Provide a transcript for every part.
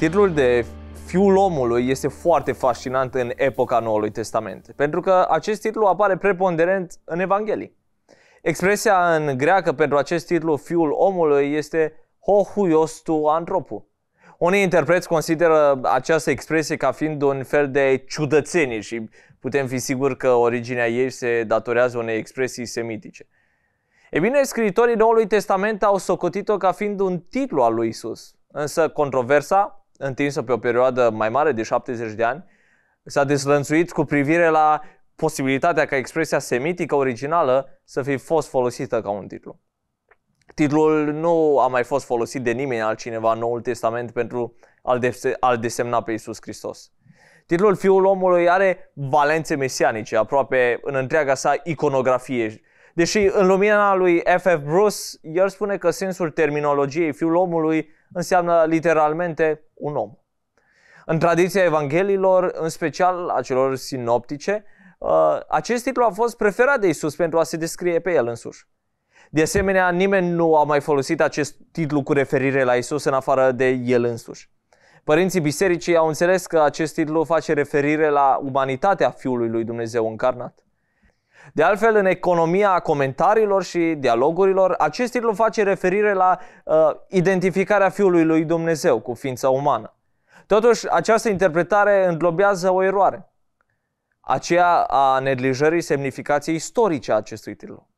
Titlul de Fiul omului este foarte fascinant în epoca Noului Testament, pentru că acest titlu apare preponderent în Evanghelie. Expresia în greacă pentru acest titlu, Fiul omului, este Hohuios tu antropu. Unii interpreți consideră această expresie ca fiind un fel de ciudățenie și putem fi siguri că originea ei se datorează unei expresii semitice. E bine, scriitorii Noului Testament au socotit-o ca fiind un titlu al lui Isus, însă controversa întinsă pe o perioadă mai mare de 70 de ani, s-a dezlănțuit cu privire la posibilitatea ca expresia semitică originală să fi fost folosită ca un titlu. Titlul nu a mai fost folosit de nimeni altcineva în Noul Testament pentru a-l desemna pe Isus Hristos. Titlul Fiul omului are valențe mesianice aproape în întreaga sa iconografie Deși în lumina lui F.F. Bruce, el spune că sensul terminologiei fiul omului înseamnă literalmente un om. În tradiția evanghelilor, în special a celor sinoptice, uh, acest titlu a fost preferat de Isus pentru a se descrie pe el însuși. De asemenea, nimeni nu a mai folosit acest titlu cu referire la Isus în afară de el însuși. Părinții bisericii au înțeles că acest titlu face referire la umanitatea Fiului lui Dumnezeu încarnat. De altfel, în economia comentariilor și dialogurilor, acest titlu face referire la uh, identificarea Fiului lui Dumnezeu cu ființa umană. Totuși, această interpretare înglobează o eroare, aceea a neglijării semnificației istorice a acestui titlu.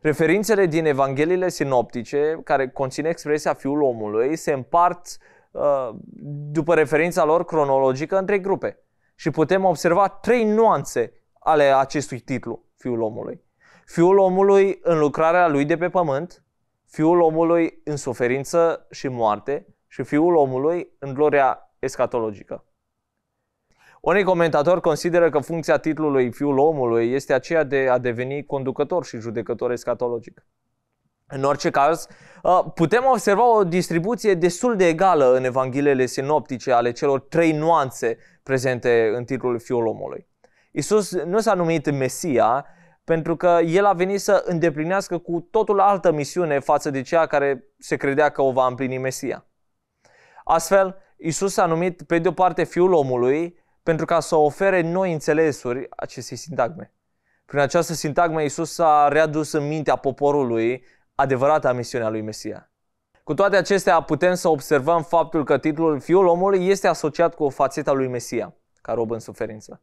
Referințele din Evangheliile sinoptice, care conțin expresia Fiul omului, se împart uh, după referința lor cronologică în trei grupe. Și putem observa trei nuanțe ale acestui titlu. Fiul omului. Fiul omului în lucrarea lui de pe pământ, Fiul omului în suferință și moarte și Fiul omului în gloria escatologică. Unii comentatori consideră că funcția titlului Fiul omului este aceea de a deveni conducător și judecător escatologic. În orice caz, uh, putem observa o distribuție destul de egală în Evangheliile sinoptice ale celor trei nuanțe prezente în titlul Fiul omului. Isus nu s-a numit Mesia pentru că el a venit să îndeplinească cu totul altă misiune față de cea care se credea că o va împlini Mesia. Astfel, Isus a numit pe de o parte Fiul omului pentru ca să ofere noi înțelesuri acestei sintagme. Prin această sintagmă, Isus a readus în mintea poporului adevărata misiunea lui Mesia. Cu toate acestea, putem să observăm faptul că titlul Fiul omului este asociat cu o fațetă a lui Mesia, ca rob în suferință.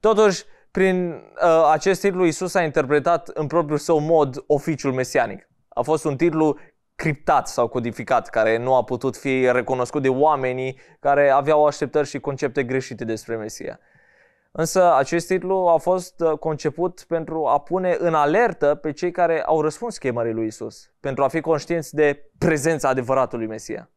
Totuși, prin uh, acest titlu, Isus a interpretat în propriul său mod oficiul mesianic. A fost un titlu criptat sau codificat, care nu a putut fi recunoscut de oamenii care aveau așteptări și concepte greșite despre Mesia. Însă acest titlu a fost uh, conceput pentru a pune în alertă pe cei care au răspuns chemării lui Isus, pentru a fi conștienți de prezența adevăratului Mesia.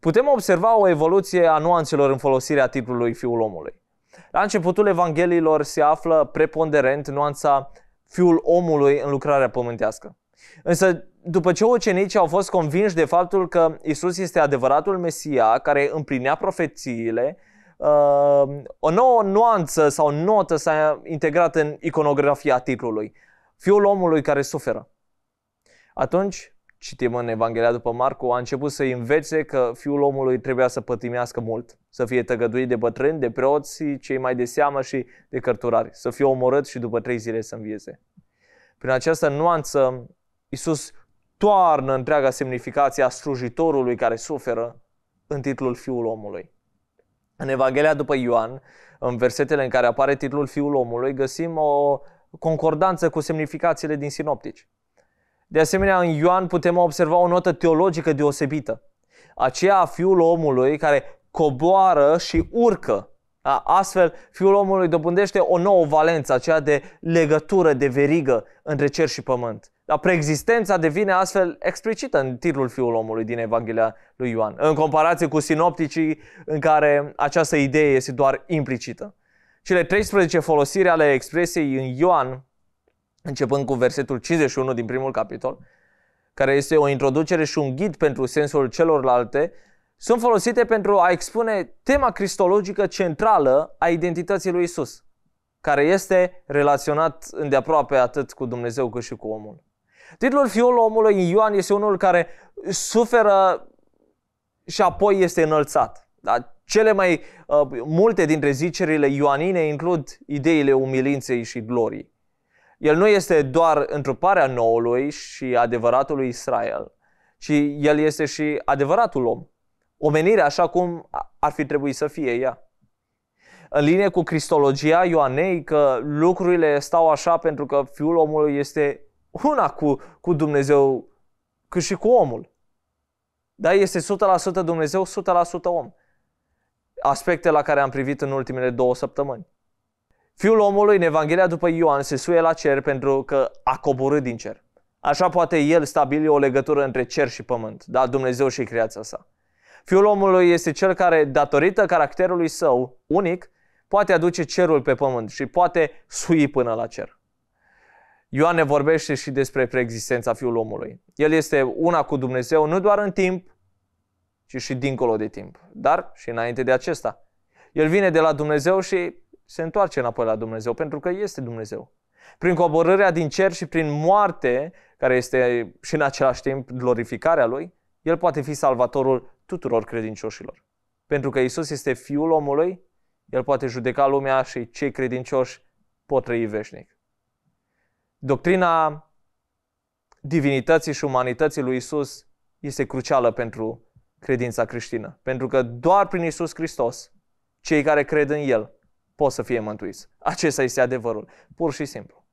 Putem observa o evoluție a nuanțelor în folosirea titlului Fiul omului. La începutul Evangheliilor se află preponderent nuanța fiul omului în lucrarea pământească. Însă, după ce ucenicii au fost convinși de faptul că Isus este adevăratul Mesia care împlinea profețiile, uh, o nouă nuanță sau notă s-a integrat în iconografia titlului. Fiul omului care suferă. Atunci, citim în Evanghelia după Marcu, a început să învețe că fiul omului trebuia să pătimească mult, să fie tăgăduit de bătrâni, de preoți, cei mai de seamă și de cărturari, să fie omorât și după trei zile să învieze. Prin această nuanță, Iisus toarnă întreaga semnificație a slujitorului care suferă în titlul Fiul omului. În Evanghelia după Ioan, în versetele în care apare titlul Fiul omului, găsim o concordanță cu semnificațiile din sinoptici. De asemenea, în Ioan putem observa o notă teologică deosebită. Aceea a fiul omului care coboară și urcă. Da? Astfel, fiul omului dobândește o nouă valență, aceea de legătură, de verigă între cer și pământ. Dar preexistența devine astfel explicită în titlul Fiul omului din Evanghelia lui Ioan, în comparație cu sinopticii în care această idee este doar implicită. Cele 13 folosiri ale expresiei în Ioan începând cu versetul 51 din primul capitol, care este o introducere și un ghid pentru sensul celorlalte, sunt folosite pentru a expune tema cristologică centrală a identității lui Isus, care este relaționat îndeaproape atât cu Dumnezeu cât și cu omul. Titlul Fiul omului în Ioan este unul care suferă și apoi este înălțat. Da? Cele mai uh, multe dintre zicerile ioanine includ ideile umilinței și gloriei. El nu este doar întruparea noului și adevăratului Israel, ci el este și adevăratul om. Omenirea așa cum ar fi trebuit să fie ea. În linie cu cristologia Ioanei că lucrurile stau așa pentru că fiul omului este una cu, cu Dumnezeu cât și cu omul. Dar este 100% Dumnezeu, 100% om. Aspecte la care am privit în ultimele două săptămâni. Fiul omului, în Evanghelia după Ioan, se suie la cer pentru că a coborât din cer. Așa poate el stabili o legătură între cer și pământ, da, Dumnezeu și creația sa. Fiul omului este cel care, datorită caracterului său unic, poate aduce cerul pe pământ și poate sui până la cer. Ioan ne vorbește și despre preexistența Fiul omului. El este una cu Dumnezeu nu doar în timp, ci și dincolo de timp, dar și înainte de acesta. El vine de la Dumnezeu și se întoarce înapoi la Dumnezeu, pentru că este Dumnezeu. Prin coborârea din cer și prin moarte, care este și în același timp glorificarea Lui, El poate fi salvatorul tuturor credincioșilor. Pentru că Isus este Fiul omului, El poate judeca lumea și cei credincioși pot trăi veșnic. Doctrina divinității și umanității lui Isus este crucială pentru credința creștină. Pentru că doar prin Isus Hristos, cei care cred în El, poți să fie mântuiți. Acesta este adevărul, pur și simplu.